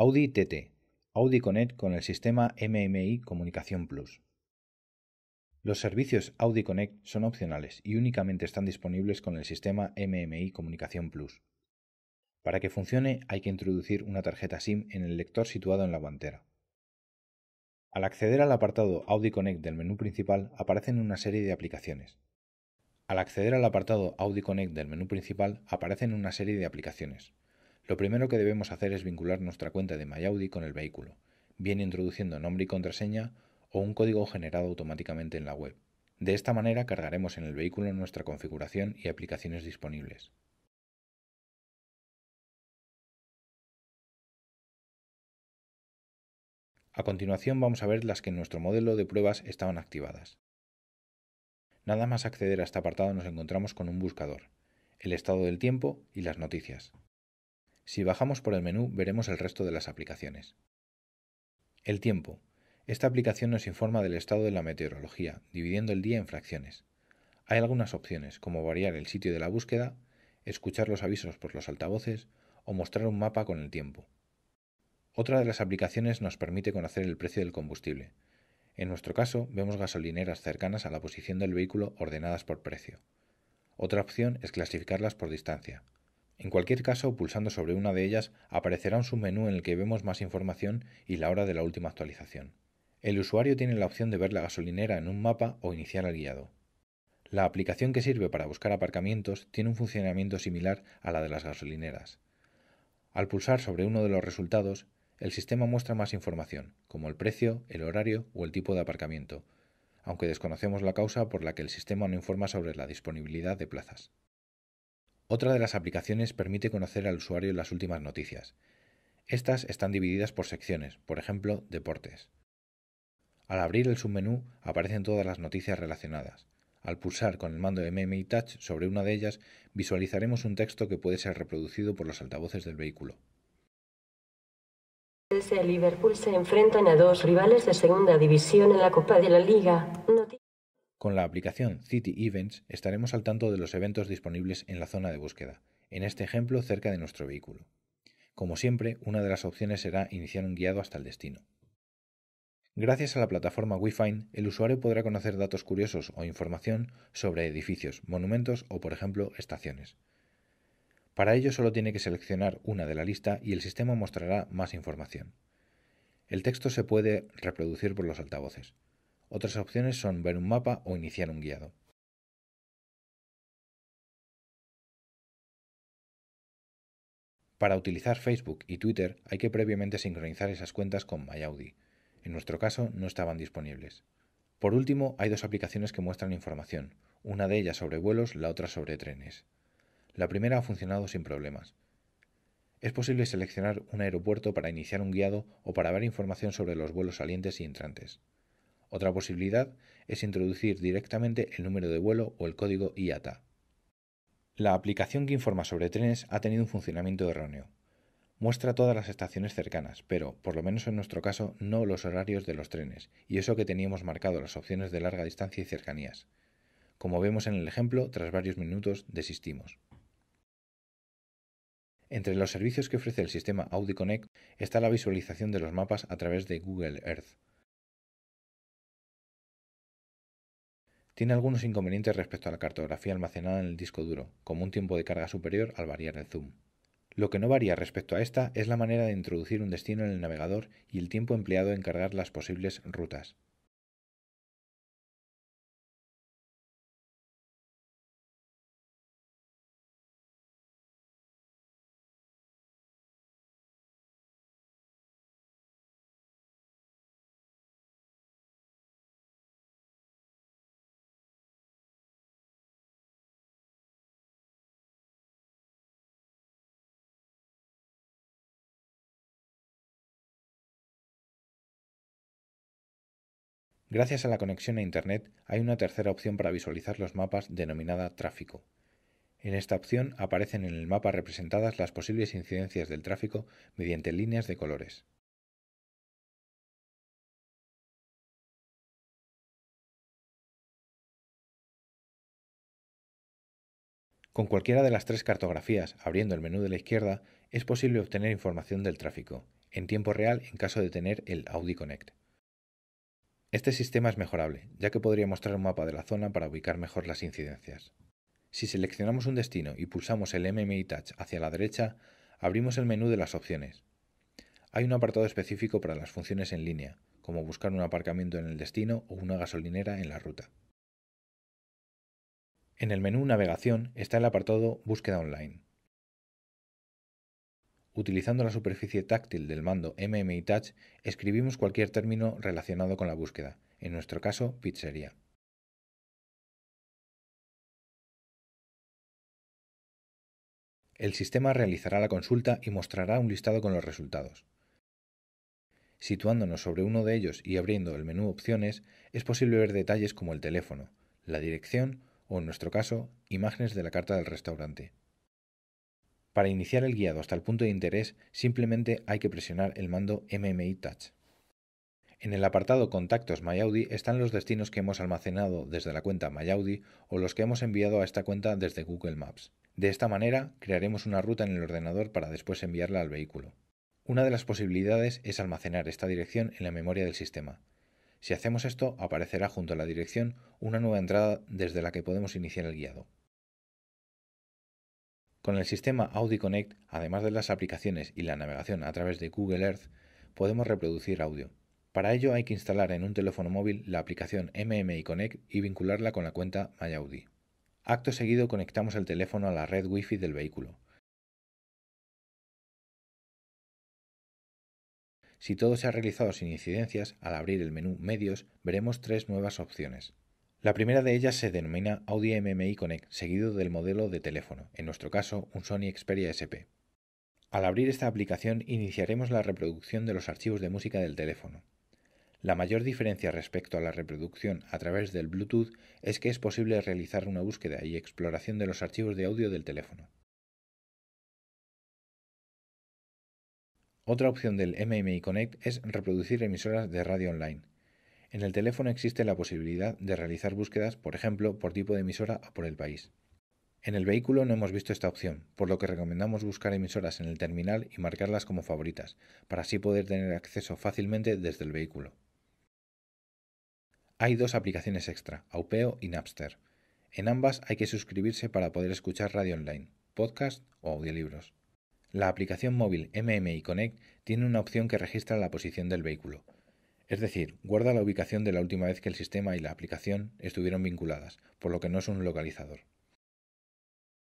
Audi TT, Audi Connect con el sistema MMI Comunicación Plus. Los servicios Audi Connect son opcionales y únicamente están disponibles con el sistema MMI Comunicación Plus. Para que funcione hay que introducir una tarjeta SIM en el lector situado en la guantera. Al acceder al apartado Audi Connect del menú principal aparecen una serie de aplicaciones. Al acceder al apartado Audi Connect del menú principal aparecen una serie de aplicaciones. Lo primero que debemos hacer es vincular nuestra cuenta de MyAudi con el vehículo, bien introduciendo nombre y contraseña o un código generado automáticamente en la web. De esta manera cargaremos en el vehículo nuestra configuración y aplicaciones disponibles. A continuación vamos a ver las que en nuestro modelo de pruebas estaban activadas. Nada más acceder a este apartado nos encontramos con un buscador, el estado del tiempo y las noticias. Si bajamos por el menú veremos el resto de las aplicaciones. El tiempo. Esta aplicación nos informa del estado de la meteorología, dividiendo el día en fracciones. Hay algunas opciones, como variar el sitio de la búsqueda, escuchar los avisos por los altavoces o mostrar un mapa con el tiempo. Otra de las aplicaciones nos permite conocer el precio del combustible. En nuestro caso, vemos gasolineras cercanas a la posición del vehículo ordenadas por precio. Otra opción es clasificarlas por distancia, en cualquier caso, pulsando sobre una de ellas aparecerá un submenú en el que vemos más información y la hora de la última actualización. El usuario tiene la opción de ver la gasolinera en un mapa o iniciar el guiado. La aplicación que sirve para buscar aparcamientos tiene un funcionamiento similar a la de las gasolineras. Al pulsar sobre uno de los resultados, el sistema muestra más información, como el precio, el horario o el tipo de aparcamiento, aunque desconocemos la causa por la que el sistema no informa sobre la disponibilidad de plazas. Otra de las aplicaciones permite conocer al usuario las últimas noticias. Estas están divididas por secciones, por ejemplo, deportes. Al abrir el submenú aparecen todas las noticias relacionadas. Al pulsar con el mando MMI Touch sobre una de ellas, visualizaremos un texto que puede ser reproducido por los altavoces del vehículo. Liverpool se enfrentan a dos rivales de segunda división en la Copa de la Liga. Con la aplicación City Events estaremos al tanto de los eventos disponibles en la zona de búsqueda, en este ejemplo cerca de nuestro vehículo. Como siempre, una de las opciones será iniciar un guiado hasta el destino. Gracias a la plataforma WeFind, el usuario podrá conocer datos curiosos o información sobre edificios, monumentos o, por ejemplo, estaciones. Para ello solo tiene que seleccionar una de la lista y el sistema mostrará más información. El texto se puede reproducir por los altavoces. Otras opciones son ver un mapa o iniciar un guiado. Para utilizar Facebook y Twitter hay que previamente sincronizar esas cuentas con MyAudi. En nuestro caso no estaban disponibles. Por último, hay dos aplicaciones que muestran información, una de ellas sobre vuelos, la otra sobre trenes. La primera ha funcionado sin problemas. Es posible seleccionar un aeropuerto para iniciar un guiado o para ver información sobre los vuelos salientes y entrantes. Otra posibilidad es introducir directamente el número de vuelo o el código IATA. La aplicación que informa sobre trenes ha tenido un funcionamiento erróneo. Muestra todas las estaciones cercanas, pero, por lo menos en nuestro caso, no los horarios de los trenes, y eso que teníamos marcado las opciones de larga distancia y cercanías. Como vemos en el ejemplo, tras varios minutos desistimos. Entre los servicios que ofrece el sistema Audi Connect está la visualización de los mapas a través de Google Earth, Tiene algunos inconvenientes respecto a la cartografía almacenada en el disco duro, como un tiempo de carga superior al variar el zoom. Lo que no varía respecto a esta es la manera de introducir un destino en el navegador y el tiempo empleado en cargar las posibles rutas. Gracias a la conexión a Internet hay una tercera opción para visualizar los mapas denominada tráfico. En esta opción aparecen en el mapa representadas las posibles incidencias del tráfico mediante líneas de colores. Con cualquiera de las tres cartografías, abriendo el menú de la izquierda, es posible obtener información del tráfico, en tiempo real en caso de tener el Audi Connect. Este sistema es mejorable, ya que podría mostrar un mapa de la zona para ubicar mejor las incidencias. Si seleccionamos un destino y pulsamos el MMI Touch hacia la derecha, abrimos el menú de las opciones. Hay un apartado específico para las funciones en línea, como buscar un aparcamiento en el destino o una gasolinera en la ruta. En el menú Navegación está el apartado Búsqueda online. Utilizando la superficie táctil del mando MMI Touch, escribimos cualquier término relacionado con la búsqueda, en nuestro caso pizzería. El sistema realizará la consulta y mostrará un listado con los resultados. Situándonos sobre uno de ellos y abriendo el menú Opciones, es posible ver detalles como el teléfono, la dirección o, en nuestro caso, imágenes de la carta del restaurante. Para iniciar el guiado hasta el punto de interés, simplemente hay que presionar el mando MMI Touch. En el apartado Contactos MyAudi están los destinos que hemos almacenado desde la cuenta MyAudi o los que hemos enviado a esta cuenta desde Google Maps. De esta manera, crearemos una ruta en el ordenador para después enviarla al vehículo. Una de las posibilidades es almacenar esta dirección en la memoria del sistema. Si hacemos esto, aparecerá junto a la dirección una nueva entrada desde la que podemos iniciar el guiado. Con el sistema Audi Connect, además de las aplicaciones y la navegación a través de Google Earth, podemos reproducir audio. Para ello hay que instalar en un teléfono móvil la aplicación MMI Connect y vincularla con la cuenta MyAudi. Acto seguido conectamos el teléfono a la red Wi-Fi del vehículo. Si todo se ha realizado sin incidencias, al abrir el menú Medios veremos tres nuevas opciones. La primera de ellas se denomina Audio MMI Connect, seguido del modelo de teléfono, en nuestro caso un Sony Xperia SP. Al abrir esta aplicación iniciaremos la reproducción de los archivos de música del teléfono. La mayor diferencia respecto a la reproducción a través del Bluetooth es que es posible realizar una búsqueda y exploración de los archivos de audio del teléfono. Otra opción del MMI Connect es reproducir emisoras de radio online. En el teléfono existe la posibilidad de realizar búsquedas, por ejemplo, por tipo de emisora o por el país. En el vehículo no hemos visto esta opción, por lo que recomendamos buscar emisoras en el terminal y marcarlas como favoritas, para así poder tener acceso fácilmente desde el vehículo. Hay dos aplicaciones extra, Aupeo y Napster. En ambas hay que suscribirse para poder escuchar radio online, podcast o audiolibros. La aplicación móvil MMI Connect tiene una opción que registra la posición del vehículo, es decir, guarda la ubicación de la última vez que el sistema y la aplicación estuvieron vinculadas, por lo que no es un localizador.